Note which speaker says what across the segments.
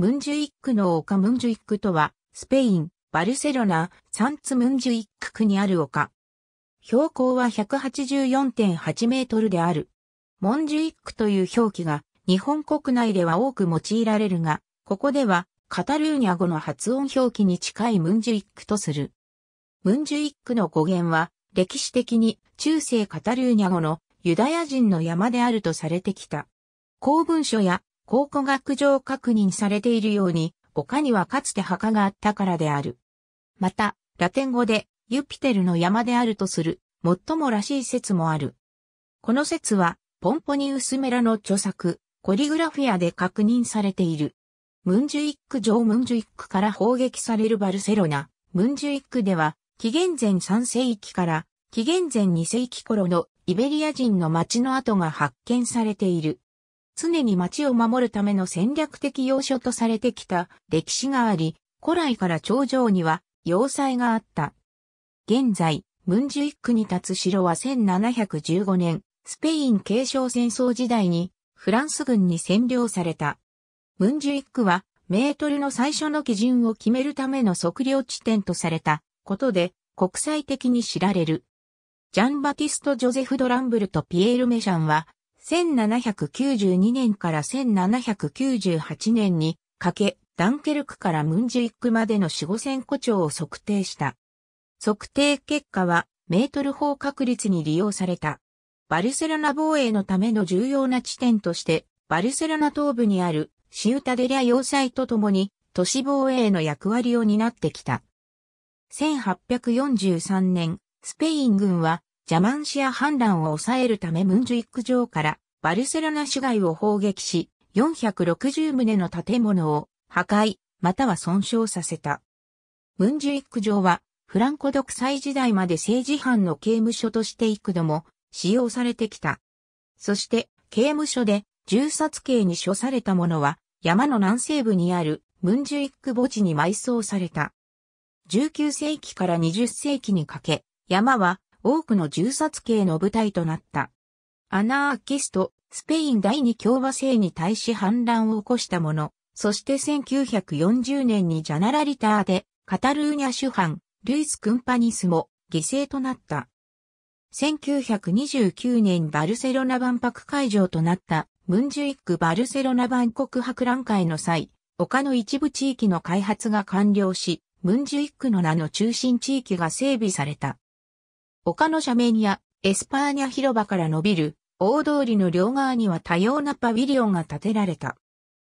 Speaker 1: ムンジュイックの丘ムンジュイックとは、スペイン、バルセロナ、サンツムンジュイック区にある丘。標高は184.8メートルである。モンジュイックという表記が日本国内では多く用いられるが、ここではカタルーニャ語の発音表記に近いムンジュイックとする。ムンジュイックの語源は歴史的に中世カタルーニャ語のユダヤ人の山であるとされてきた。公文書や考古学上確認されているように、丘にはかつて墓があったからである。また、ラテン語でユピテルの山であるとする、最もらしい説もある。この説は、ポンポニウスメラの著作、コリグラフィアで確認されている。ムンジュイック城ムンジュイックから砲撃されるバルセロナ、ムンジュイックでは、紀元前3世紀から紀元前2世紀頃のイベリア人の町の跡が発見されている。常に町を守るための戦略的要所とされてきた歴史があり、古来から頂上には要塞があった。現在、ムンジュ一区に立つ城は1715年、スペイン継承戦争時代にフランス軍に占領された。ムンジュ一区はメートルの最初の基準を決めるための測量地点とされたことで国際的に知られる。ジャンバティスト・ジョゼフ・ドランブルとピエール・メシャンは1792年から1798年にかけ、ダンケルクからムンジイックまでの四五千個長を測定した。測定結果は、メートル方確率に利用された。バルセロナ防衛のための重要な地点として、バルセロナ東部にあるシウタデリア要塞とともに、都市防衛の役割を担ってきた。1843年、スペイン軍はジャマンシア反乱を抑えるためムンジュイック城からバルセロナ市街を砲撃し、460棟の建物を破壊、または損傷させた。ムンジュイック城は、フランコ独裁時代まで政治犯の刑務所として幾度も使用されてきた。そして、刑務所で銃殺刑に処された者は、山の南西部にあるムンジュイック墓地に埋葬された。19世紀から20世紀にかけ、山は多くの銃殺刑の舞台となった。アナーキスト、スペイン第二共和制に対し反乱を起こした者、そして1940年にジャナラリターで、カタルーニャ主犯、ルイス・クンパニスも犠牲となった。1929年バルセロナ万博会場となったムンジュイックバルセロナ万国博覧会の際、丘の一部地域の開発が完了し、ムンジュイックの名の中心地域が整備された。丘の斜面やエスパーニャ広場から伸びる大通りの両側には多様なパビリオンが建てられた。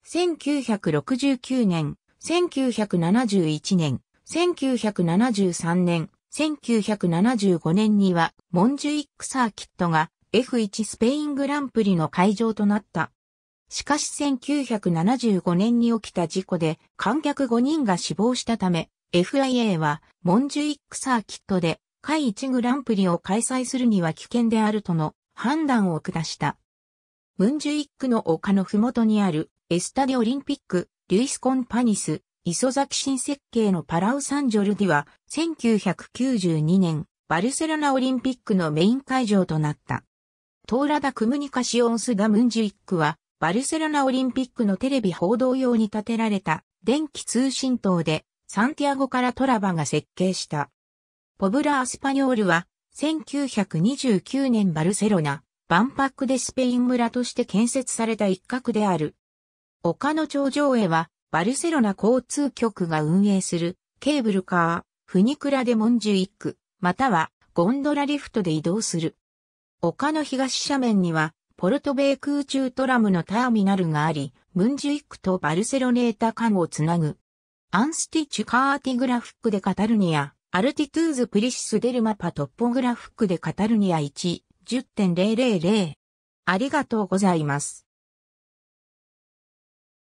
Speaker 1: 1969年、1971年、1973年、1975年にはモンジュイックサーキットが F1 スペイングランプリの会場となった。しかし1975年に起きた事故で観客5人が死亡したため、FIA はモンジュイックサーキットで会一グランプリを開催するには危険であるとの判断を下した。ムンジュイックの丘のふもとにあるエスタデオリンピック、ルイス・コンパニス、磯崎新設計のパラウ・サンジョルディは1992年バルセロナオリンピックのメイン会場となった。トーラダ・クムニカシオンス・ダ・ムンジュイックはバルセロナオリンピックのテレビ報道用に建てられた電気通信塔でサンティアゴからトラバが設計したポブラ・アスパニョールは、1929年バルセロナ、万博でスペイン村として建設された一角である。丘の頂上へは、バルセロナ交通局が運営する、ケーブルカー、フニクラデ・モンジュイック、または、ゴンドラリフトで移動する。丘の東斜面には、ポルトベイ空中トラムのターミナルがあり、ムンジュイックとバルセロネータ間をつなぐ。アンスティチュカーティグラフックでカタルニア、アルティトゥーズ・プリシス・デル・マパ・トッポグラフックでカタルニア1、10.000。ありがとうございます。